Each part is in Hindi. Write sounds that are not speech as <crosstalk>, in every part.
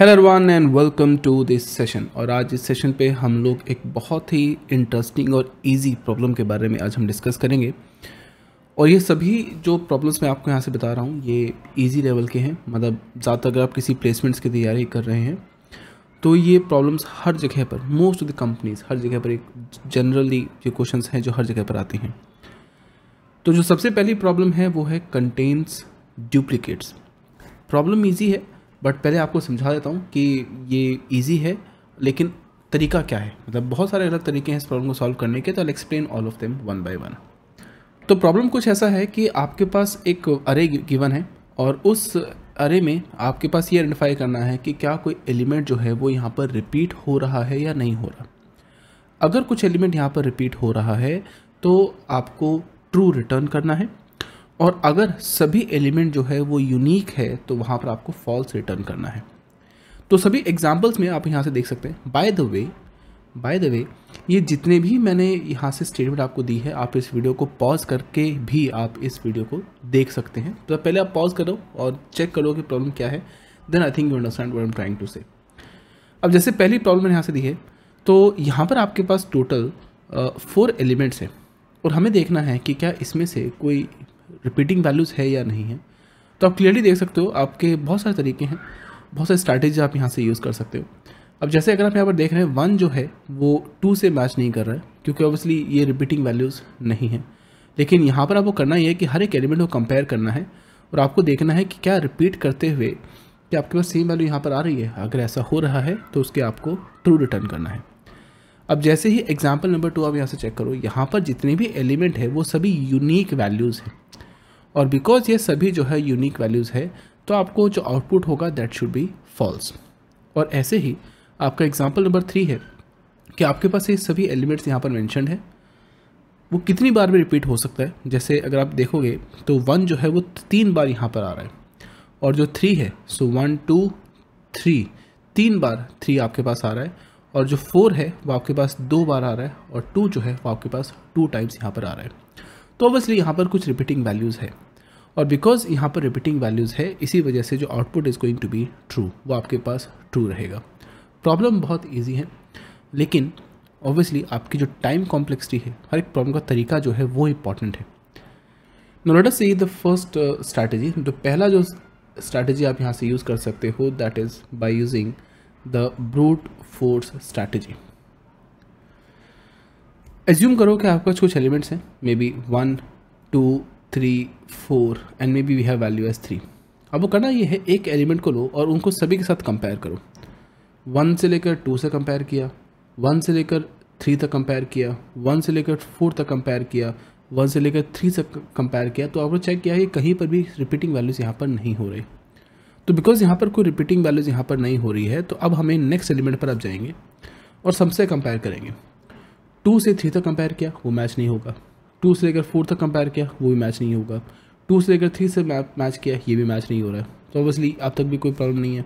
hello everyone and welcome to this session और आज इस सेशन पे हम लोग एक बहुत ही इंटरेस्टिंग और इजी प्रॉब्लम के बारे में आज हम डिस्कस करेंगे और ये सभी जो प्रॉब्लम्स मैं आपको यहाँ से बता रहा हूँ ये इजी लेवल के हैं मतलब ज़्यादातर अगर आप किसी प्लेसमेंट्स की तैयारी कर रहे हैं तो ये प्रॉब्लम्स हर जगह पर मोस्ट ऑफ द कंपनीज हर जगह पर एक जनरली ये क्वेश्चन हैं जो हर जगह पर आते हैं तो जो सबसे पहली प्रॉब्लम है वो है कंटेन्स डुप्लीकेट्स प्रॉब्लम ईजी है बट पहले आपको समझा देता हूँ कि ये ईजी है लेकिन तरीका क्या है मतलब बहुत सारे अलग तरीके हैं इस प्रॉब्लम को सॉल्व करने के तो I explain all of them one by one तो प्रॉब्लम कुछ ऐसा है कि आपके पास एक अरे गिवन है और उस अरे में आपके पास ये आइडेंटिफाई करना है कि क्या कोई एलिमेंट जो है वो यहाँ पर रिपीट हो रहा है या नहीं हो रहा अगर कुछ एलिमेंट यहाँ पर रिपीट हो रहा है तो आपको ट्रू रिटर्न करना है और अगर सभी एलिमेंट जो है वो यूनिक है तो वहाँ पर आपको फॉल्स रिटर्न करना है तो सभी एग्जाम्पल्स में आप यहाँ से देख सकते हैं by the way by the way ये जितने भी मैंने यहाँ से स्टेटमेंट आपको दी है आप इस वीडियो को पॉज करके भी आप इस वीडियो को देख सकते हैं तो पहले आप पॉज करो और चेक करो कि प्रॉब्लम क्या है then I think you understand why am trying to say अब जैसे पहली प्रॉब्लम मैंने यहाँ से दी है तो यहाँ पर आपके पास टोटल फोर एलिमेंट्स हैं और हमें देखना है कि क्या इसमें से कोई रिपीटिंग वैल्यूज़ है या नहीं है तो आप क्लियरली देख सकते हो आपके बहुत सारे तरीके हैं बहुत सारे स्ट्रैटेजी आप यहाँ से यूज़ कर सकते हो अब जैसे अगर आप यहाँ पर देख रहे हैं वन जो है वो टू से मैच नहीं कर रहा है क्योंकि ऑब्वियसली ये रिपीटिंग वैल्यूज़ नहीं है लेकिन यहाँ पर आपको करना ये है कि हर एक एलिमेंट को कंपेयर करना है और आपको देखना है कि क्या रिपीट करते हुए कि आपके पास सेम वैल्यू यहाँ पर आ रही है अगर ऐसा हो रहा है तो उसके आपको ट्रू रिटर्न करना है अब जैसे ही एग्जाम्पल नंबर टू आप यहाँ से चेक करो यहाँ पर जितने भी एलिमेंट है वो सभी यूनिक वैल्यूज़ हैं और बिकॉज ये सभी जो है यूनिक वैल्यूज़ है तो आपको जो आउटपुट होगा दैट शुड बी फॉल्स और ऐसे ही आपका एग्जाम्पल नंबर थ्री है कि आपके पास ये सभी एलिमेंट्स यहाँ पर मैंशनड है वो कितनी बार भी रिपीट हो सकता है जैसे अगर आप देखोगे तो वन जो है वो तीन बार यहाँ पर आ रहा है और जो थ्री है सो वन टू थ्री तीन बार थ्री आपके पास आ रहा है और जो फोर है वो आपके पास दो बार आ रहा है और टू जो है वो आपके पास टू टाइम्स यहाँ पर आ रहा है तो ऑब्वियसली यहाँ पर कुछ रिपीटिंग वैल्यूज़ है और बिकॉज यहाँ पर रिपीटिंग वैल्यूज़ है इसी वजह से जो output is going to be true वो आपके पास ट्रू रहेगा प्रॉब्लम बहुत ईजी है लेकिन ऑब्वियसली आपकी जो टाइम कॉम्प्लेक्सिटी है हर एक प्रॉब्लम का तरीका जो है वो इम्पॉर्टेंट है नोलेट से द फर्स्ट स्ट्रैटेजी तो पहला जो स्ट्रैटेजी आप यहाँ से यूज़ कर सकते हो that is by using the brute force strategy assume करो कि आपके कुछ एलिमेंट्स हैं maybe one two three four and maybe we have value as three अब वो करना ये है एक एलिमेंट को लो और उनको सभी के साथ कंपेयर करो वन से लेकर टू से कंपेयर किया वन से लेकर थ्री तक कंपेयर किया वन से लेकर फोर तक कंपेयर किया वन से लेकर थ्री से कंपेयर किया तो आपने चेक किया कि कहीं पर भी रिपीटिंग वैल्यूज़ यहाँ पर नहीं हो रही तो बिकॉज़ यहाँ पर कोई रिपीटिंग वैल्यूज़ यहाँ पर नहीं हो रही है तो अब हमें नेक्स्ट एलिमेंट पर अब जाएंगे और सबसे कंपेयर करेंगे टू से थ्री तक कंपेयर किया वो मैच नहीं होगा टू से लेकर फोर तक कंपेयर किया वो भी मैच नहीं होगा टू से लेकर थ्री से मैच किया ये भी मैच नहीं हो रहा है तो ऑब्वियसली अब तक भी कोई प्रॉब्लम नहीं है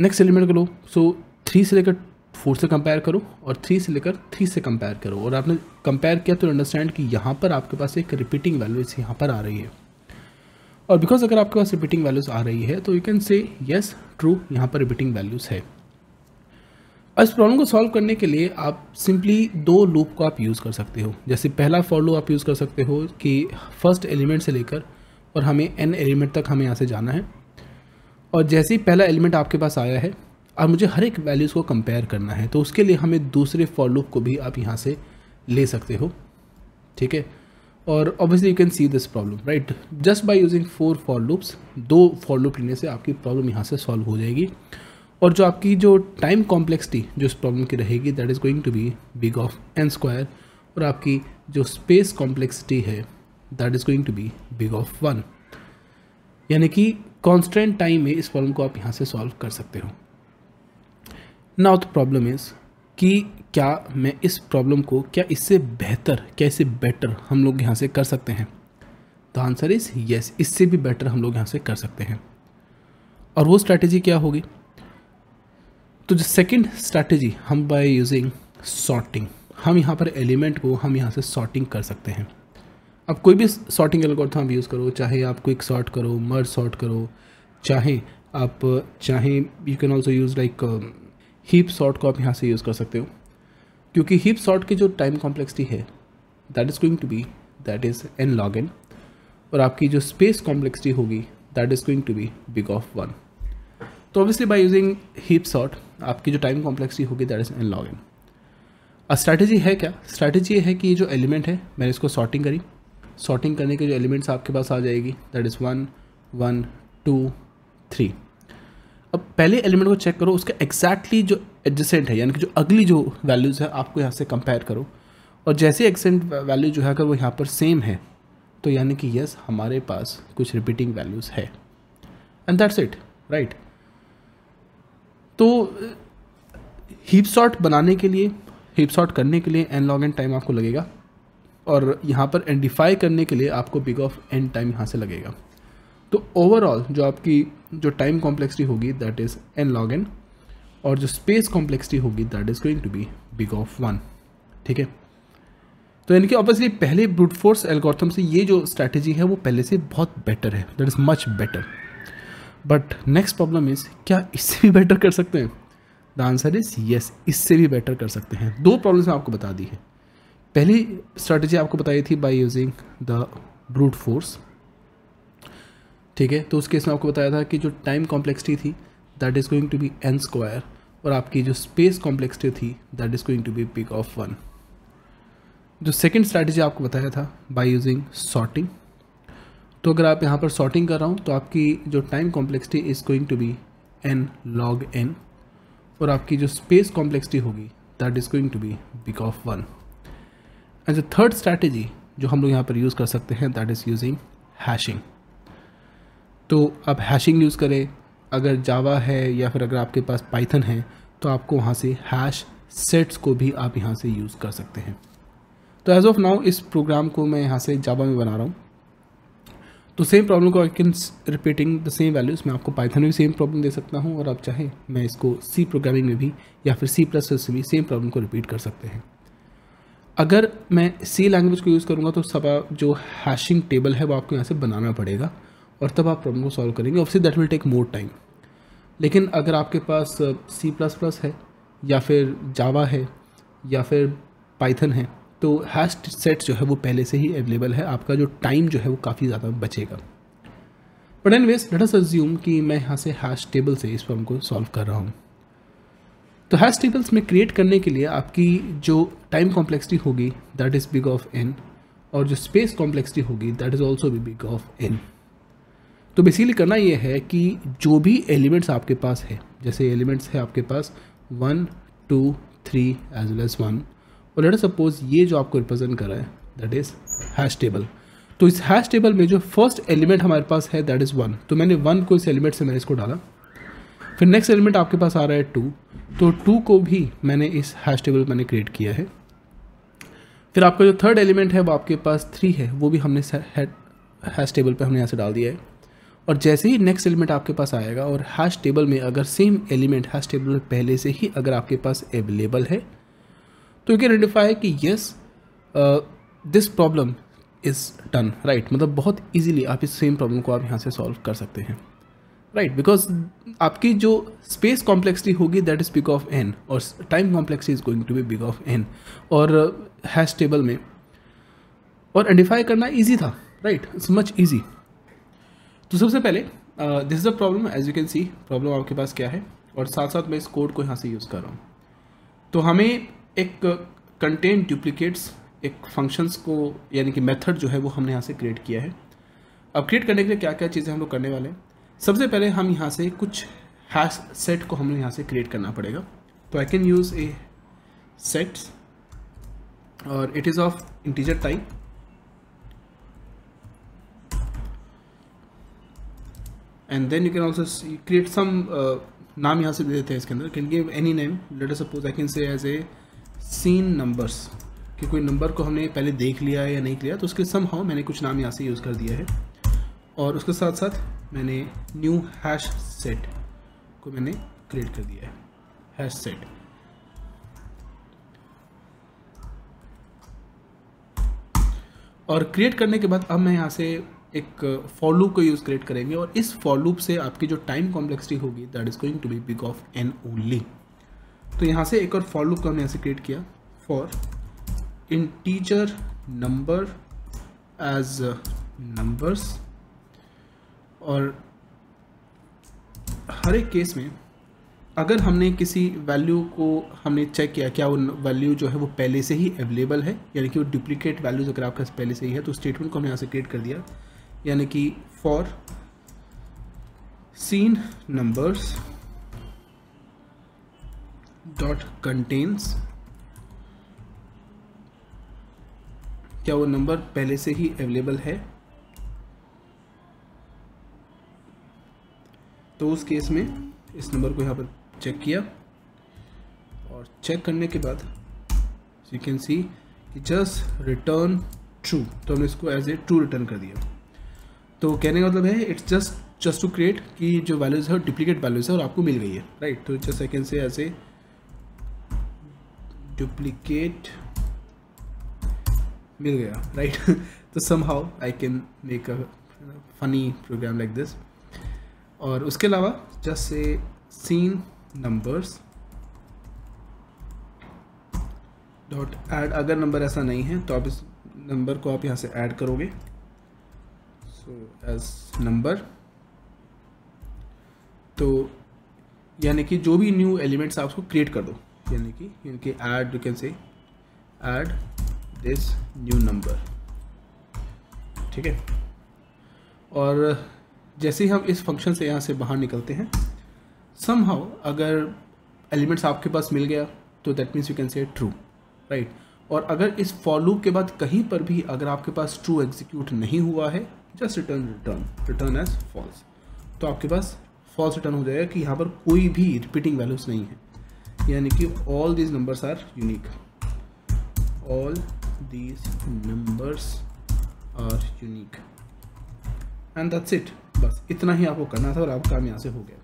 नेक्स्ट एलिमेंट करो सो थ्री से लेकर फोर से कंपेयर करो और थ्री से लेकर थ्री से कंपेयर करो और आपने कंपेयर किया तो अंडरस्टैंड कि यहाँ पर आपके पास एक रिपीटिंग वैल्यूज यहाँ पर आ रही है और बिकॉज अगर आपके पास रिपीटिंग वैल्यूज आ रही है तो you can say yes true यहाँ पर रिपीटिंग वैल्यूज है इस प्रॉब्लम को सॉल्व करने के लिए आप सिंपली दो लूप को आप यूज़ कर सकते हो जैसे पहला फॉर लूप आप यूज़ कर सकते हो कि फर्स्ट एलिमेंट से लेकर और हमें एन एलिमेंट तक हमें यहाँ से जाना है और जैसे ही पहला एलिमेंट आपके पास आया है अब मुझे हर एक वैल्यूज़ को कंपेयर करना है तो उसके लिए हमें दूसरे फॉर लूप को भी आप यहाँ से ले सकते हो ठीक है और obviously you can see this problem right just by using for for loops दो फॉर लूप लेने से आपकी प्रॉब्लम यहाँ से सॉल्व हो जाएगी और जो आपकी जो टाइम कॉम्प्लेक्सिटी जो इस प्रॉब्लम की रहेगी that is going to be big of N square और आपकी जो स्पेस कॉम्प्लेक्सिटी है that is going to be big of one यानी कि कॉन्स्टेंट टाइम में इस प्रॉब्लम को आप यहाँ से सॉल्व कर सकते हो नाउ द प्रॉब्लम इज़ कि क्या मैं इस प्रॉब्लम को क्या इससे बेहतर क्या इससे बेटर हम लोग यहाँ से कर सकते हैं द आंसर इज़ येस इससे भी बेटर हम लोग यहाँ से कर सकते हैं और वो स्ट्रैटेजी क्या होगी तो जो सेकेंड स्ट्रैटेजी हम बाय यूजिंग सॉर्टिंग हम यहाँ पर एलिमेंट को हम यहाँ से सॉर्टिंग कर सकते हैं आप कोई भी सॉर्टिंग एल्गोरिथम आप यूज़ करो चाहे आप क्विक सॉर्ट करो मर्ज सॉर्ट करो चाहे आप चाहे you can also use like heap sort को आप यहाँ से यूज़ कर सकते हो क्योंकि हीप सॉर्ट की जो टाइम कॉम्प्लेक्सिटी है that is going to be that is N log N और आपकी जो स्पेस कॉम्प्लेक्सिटी होगी that is going to be big of one तो obviously by using heap sort आपकी जो टाइम कॉम्प्लेक्सिटी होगी that is N log N strategy है क्या स्ट्रैटेजी है कि ये जो एलिमेंट है मैंने इसको सॉर्टिंग करी सॉर्टिंग करने के जो एलिमेंट्स आपके पास आ जाएगी that is one one two three अब पहले एलिमेंट को चेक करो उसके एग्जैक्टली जो एडजेसेंट है यानी कि जो अगली जो वैल्यूज़ है आपको यहाँ से कंपेयर करो और जैसे एक्सेंट वैल्यू जो है अगर वो यहाँ पर सेम है तो यानी कि यस हमारे पास कुछ रिपीटिंग वैल्यूज़ है एंड दैट्स इट राइट तो हीप शॉट बनाने के लिए हीप शॉट करने के लिए एन लॉग एन टाइम आपको लगेगा और यहाँ पर एंडिफाई करने के लिए आपको बिग ऑफ एन टाइम यहाँ से लगेगा तो ओवरऑल जो आपकी जो टाइम कॉम्प्लेक्सिटी होगी that is N log N और जो स्पेस कॉम्प्लेक्सिटी होगी that is going to be big of one ठीक है तो यानी कि ऑब्वियसली पहले ब्रूट फोर्स एल्गोरिथम से ये जो स्ट्रैटेजी है वो पहले से बहुत बेटर है that is much better but next problem is क्या इससे भी बेटर कर सकते हैं द आंसर इज़ यस इससे भी बेटर कर सकते हैं दो प्रॉब्लम्स आपको बता दी है पहली स्ट्रैटेजी आपको बताई थी by using the brute force ठीक है तो उस केस में आपको बताया था कि जो टाइम कॉम्प्लेक्सिटी थी that is going to be N square और आपकी जो स्पेस कॉम्प्लेक्सिटी थी that is going to be big of one जो सेकेंड स्ट्रैटेजी आपको बताया था बाई यूजिंग सॉर्टिंग तो अगर आप यहाँ पर सॉर्टिंग कर रहा हूँ तो आपकी जो time complexity is going to be N log N और आपकी जो स्पेस कॉम्प्लेक्सिटी होगी that is going to be big of one as a third strategy जो हम लोग यहाँ पर यूज़ कर सकते हैं दैट इज़ यूजिंग हैशिंग तो आप हैशिंग यूज़ करें अगर जावा है या फिर अगर आपके पास पाइथन है तो आपको वहाँ से हैश सेट्स को भी आप यहाँ से यूज़ कर सकते हैं तो एज ऑफ नाउ इस प्रोग्राम को मैं यहाँ से जावा में बना रहा हूँ तो सेम प्रॉब्लम को I can repeating the same values मैं आपको पाइथन में भी सेम प्रॉब्लम दे सकता हूँ और आप चाहें मैं इसको सी प्रोग्रामिंग में भी या फिर सी प्लस से में भी सेम प्रॉब्लम को रिपीट कर सकते हैं अगर मैं सी लैंग्वेज को यूज़ करूँगा तो सब जो हैशिंग टेबल है वो आपको यहाँ से बनाना पड़ेगा और तब आप प्रॉब्लम को सॉल्व करेंगे office that will take more time लेकिन अगर आपके पास सी प्लस प्लस है या फिर जावा है या फिर पाइथन है तो हैश सेट जो है वो पहले से ही अवेलेबल है आपका जो टाइम जो है वो काफ़ी ज़्यादा बचेगा but an waste let assume कि मैं यहाँ से हैश टेबल से इस फॉर्म को सॉल्व कर रहा हूँ तो हैश टेबल्स में क्रिएट करने के लिए आपकी जो टाइम कॉम्प्लेक्सिटी होगी that is big of N और जो स्पेस कॉम्प्लेक्सिटी होगी दैट इज़ ऑल्सो भी बिग ऑफ एन तो बेसिकली करना यह है कि जो भी एलिमेंट्स आपके पास है जैसे एलिमेंट्स है आपके पास one two three as well as one और लेट सपोज ये जो आपको रिप्रेजेंट कर रहा है दैट इज़ हैश टेबल तो इस हैश टेबल में जो फर्स्ट एलिमेंट हमारे पास है दैट इज़ वन तो मैंने वन को इस एलिमेंट से मैंने इसको डाला फिर नेक्स्ट एलिमेंट आपके पास आ रहा है टू तो टू को भी मैंने इस हैश टेबल मैंने क्रिएट किया है फिर आपका जो थर्ड एलिमेंट है वो आपके पास थ्री है वो भी हमने हैश टेबल पे हमने यहाँ से डाल दिया है और जैसे ही नेक्स्ट एलिमेंट आपके पास आएगा और हैश टेबल में अगर सेम एलिमेंट हैश टेबल में पहले से ही अगर आपके पास अवेलेबल है तो यू कैन आइडेंटिफाई कि yes this problem is done right मतलब बहुत ईजिली आप इस सेम प्रॉब्लम को आप यहाँ से सॉल्व कर सकते हैं राइट बिकॉज आपकी जो स्पेस कॉम्प्लेक्सिटी होगी that is big of N और time complexity is going to be big of N और हैश uh, टेबल में और आइडेंटिफाई करना ईजी था राइट इट्स मच ईजी तो सबसे पहले this is a problem as you can see problem आपके पास क्या है और साथ साथ मैं इस कोड को यहाँ से यूज़ कर रहा हूँ तो हमें एक कंटेन डुप्लीकेट्स एक फंक्शंस को यानी कि मेथड जो है वो हमने यहाँ से क्रिएट किया है अब क्रिएट करने के लिए क्या क्या चीज़ें हम लोग करने वाले हैं सबसे पहले हम यहाँ से कुछ हैश सेट को हमें यहाँ से क्रिएट करना पड़ेगा तो I can use a sets और it is of integer type and then you can also create some नाम यहाँ से दे देते हैं इसके अंदर can give any name let us suppose I can say as a seen numbers कि कोई नंबर को हमने पहले देख लिया है या नहीं लिया तो उसके सम हाउ मैंने कुछ नाम यहाँ से यूज़ कर दिया है और उसके साथ साथ मैंने न्यू हैश सेट को मैंने क्रिएट कर दिया है हैश सेट और क्रिएट करने के बाद अब मैं यहाँ से एक फॉर लूप को यूज़ क्रिएट करेंगे और इस फॉर लूप से आपकी जो टाइम कॉम्प्लेक्सिटी होगी that is going to be big of N only तो यहाँ से एक और फॉर लूप को हमने ऐसे क्रिएट किया for integer number as numbers और हर एक केस में अगर हमने किसी वैल्यू को हमने चेक किया क्या वो वैल्यू जो है वो पहले से ही अवेलेबल है यानी कि वो डुप्लीकेट वैल्यूज अगर आपके पास पहले से ही है तो स्टेटमेंट को हमने यहाँ से क्रिएट कर दिया यानी कि for seen numbers dot contains क्या वो नंबर पहले से ही अवेलेबल है तो उस केस में इस नंबर को यहाँ पर चेक किया और चेक करने के बाद यू कैन सी कि जस्ट रिटर्न ट्रू तो हमने इसको एज ए ट्रू रिटर्न कर दिया तो कहने का मतलब है it's just just to create कि जो वैल्यूज़ है डुप्लीकेट वैल्यूज़ है और आपको मिल गई है राइट तो just I can say as a duplicate मिल गया राइट <laughs> तो somehow I can make a funny program like this और उसके अलावा just say seen numbers dot add अगर नंबर ऐसा नहीं है तो आप इस नंबर को आप यहाँ से ऐड करोगे सो एज नंबर तो यानी कि जो भी न्यू एलिमेंट्स आप उसको क्रिएट कर दो यानी कि इनके add you can say add this new number ठीक है और जैसे ही हम इस फंक्शन से यहाँ से बाहर निकलते हैं सम हाउ अगर एलिमेंट्स आपके पास मिल गया तो that means you can say true right और अगर इस फॉलो के बाद कहीं पर भी अगर आपके पास ट्रू एग्जीक्यूट नहीं हुआ है just return return return as false तो आपके पास फॉल्स रिटर्न हो जाएगा कि यहाँ पर कोई भी रिपीटिंग वैल्यूज नहीं है यानी कि all these numbers are unique all these numbers are unique and that's it बस इतना ही आपको करना था और आपका काम यहाँ से हो गया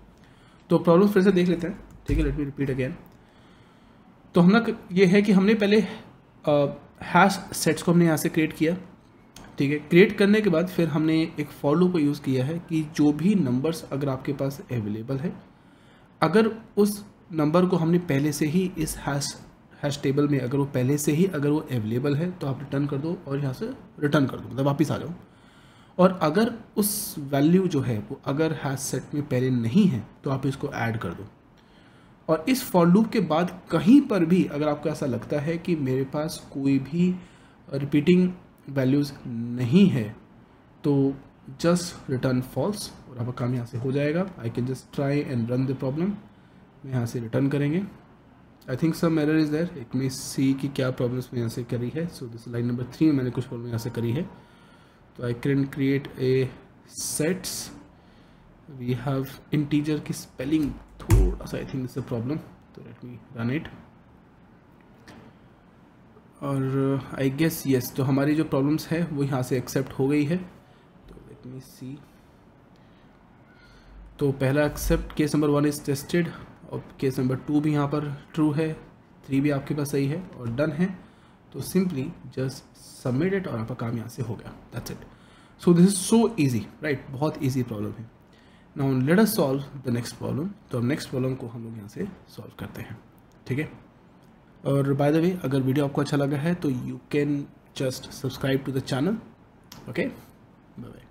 तो प्रॉब्लम फिर से देख लेते हैं ठीक है लेट मी रिपीट अगेन तो हमने ये है कि हमने पहले हैश सेट्स को हमने यहाँ से क्रिएट किया ठीक है क्रिएट करने के बाद फिर हमने एक फॉलो को यूज़ किया है कि जो भी नंबर्स अगर आपके पास अवेलेबल है अगर उस नंबर को हमने पहले से ही इस हैश हैश टेबल में अगर वो पहले से ही अगर वो अवेलेबल है तो आप रिटर्न कर दो और यहाँ से रिटर्न कर दो मतलब वापस आ जाओ और अगर उस वैल्यू जो है वो अगर हैश सेट में पहले नहीं है तो आप इसको ऐड कर दो और इस फॉर लूप के बाद कहीं पर भी अगर आपको ऐसा लगता है कि मेरे पास कोई भी रिपीटिंग वैल्यूज़ नहीं है तो जस्ट रिटर्न फॉल्स और आपका काम यहाँ से हो जाएगा I can just try and run the problem मैं यहाँ से रिटर्न करेंगे I think some error is there एक मीन सी की क्या प्रॉब्लम्स में यहाँ से करी है so this line number three में मैंने कुछ प्रॉब्लम यहाँ से करी है तो I can create a sets we have integer की स्पेलिंग थोड़ा सा I think this a problem तो लेट मी रन इट और आई गेस यस तो हमारी जो प्रॉब्लम्स है वो यहाँ से एक्सेप्ट हो गई है तो लेट मी सी तो पहला accept case number one is tested और केस नंबर टू भी यहाँ पर ट्रू है थ्री भी आपके पास सही है और डन है तो सिंपली जस्ट सबमिट इट और आपका काम यहाँ से हो गया that's it so this is so easy right बहुत ईजी प्रॉब्लम है now let us solve the next problem तो अब नेक्स्ट प्रॉब्लम को हम लोग यहाँ से सॉल्व करते हैं ठीक है और बाय द वे अगर वीडियो आपको अच्छा लगा है तो you can just subscribe to the channel okay bye bye